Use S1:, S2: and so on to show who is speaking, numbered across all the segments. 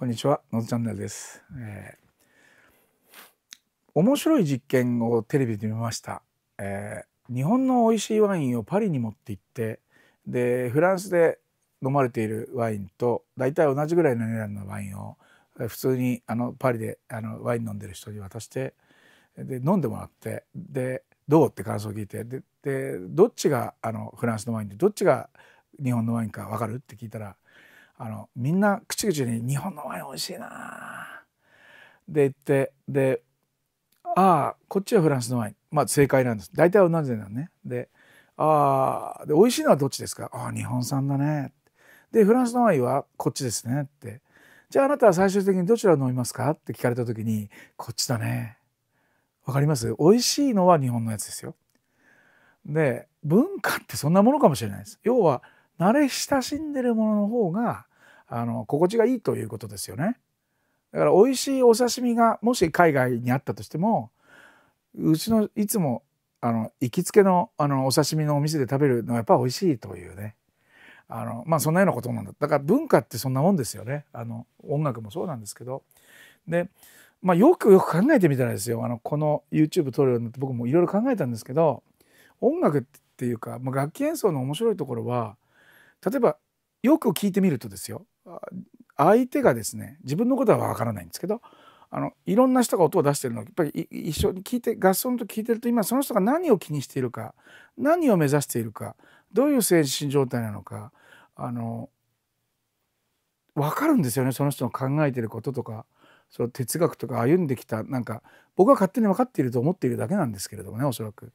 S1: こんにちはのずチャンネルです、えー、面白い実験をテレビで見ました、えー、日本の美味しいワインをパリに持って行ってでフランスで飲まれているワインと大体同じぐらいの値段のワインを普通にあのパリであのワイン飲んでる人に渡してで飲んでもらってでどうって感想を聞いてでどっちがあのフランスのワインでどっちが日本のワインか分かるって聞いたらあのみんな口々に「日本のワイン美味しいな」で言ってで「ああこっちはフランスのワイン」まあ正解なんです大体同じなのね。で「ああで美味しいのはどっちですか?」「ああ日本産だね」で「フランスのワインはこっちですね」って「じゃああなたは最終的にどちらを飲みますか?」って聞かれた時に「こっちだね」わかります美味しいのは日本のやつですよ。で文化ってそんなものかもしれないです。要は慣れ親しんでるものの方があの心地がいいということですよね。だから美味しいお刺身がもし海外にあったとしてもうちのいつもあの行きつけのあのお刺身のお店で食べるのはやっぱ美味しいというねあのまあそんなようなことなんだだから文化ってそんなもんですよねあの音楽もそうなんですけどで、まあ、よくよく考えてみたらですよあのこの YouTube 撮るようになって僕もいろいろ考えたんですけど音楽っていうか、まあ、楽器演奏の面白いところは例えばよく聞いてみるとですよ相手がですね自分のことはわからないんですけどあのいろんな人が音を出してるのをやっぱり一緒に聞いて合奏の時聞いてると今その人が何を気にしているか何を目指しているかどういう精神状態なのかあの分かるんですよねその人の考えてることとかその哲学とか歩んできたなんか僕は勝手に分かっていると思っているだけなんですけれどもねおそらく。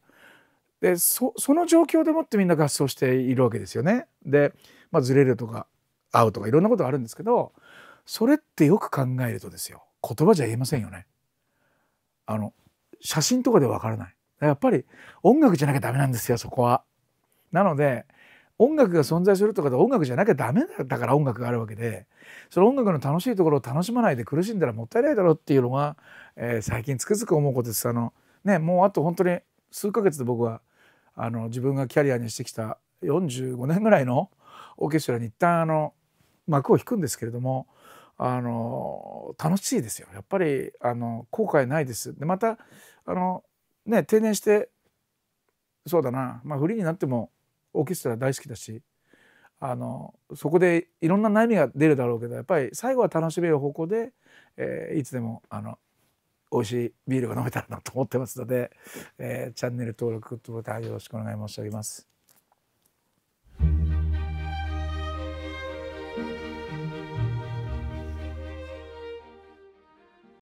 S1: でその状況でもってみんな合奏しているわけですよね。で、まあ、ずれるとか会うとかいろんなことがあるんですけどそれってよく考えるとですよ言葉じゃ言えませんよね。あの写真とかでわからない。やっぱり音楽じゃなきゃダメなんですよそこは。なので音楽が存在するとかで音楽じゃなきゃダメだから音楽があるわけでその音楽の楽しいところを楽しまないで苦しんだらもったいないだろうっていうのが、えー、最近つくづく思うことですあの、ね、もうあと本当に数ヶ月で僕はあの自分がキャリアにしてきた45年ぐらいのオーケストラに一旦あの幕を引くんですけれどもあの楽しいですよやっぱりあの後悔ないです。でまたあの、ね、定年してそうだな、まあ、フリーになってもオーケストラ大好きだしあのそこでいろんな悩みが出るだろうけどやっぱり最後は楽しめる方向で、えー、いつでもあの美味しいビールが飲めたらなと思ってますので、えー、チャンネル登録とボタンよろしくお願い申し上げます。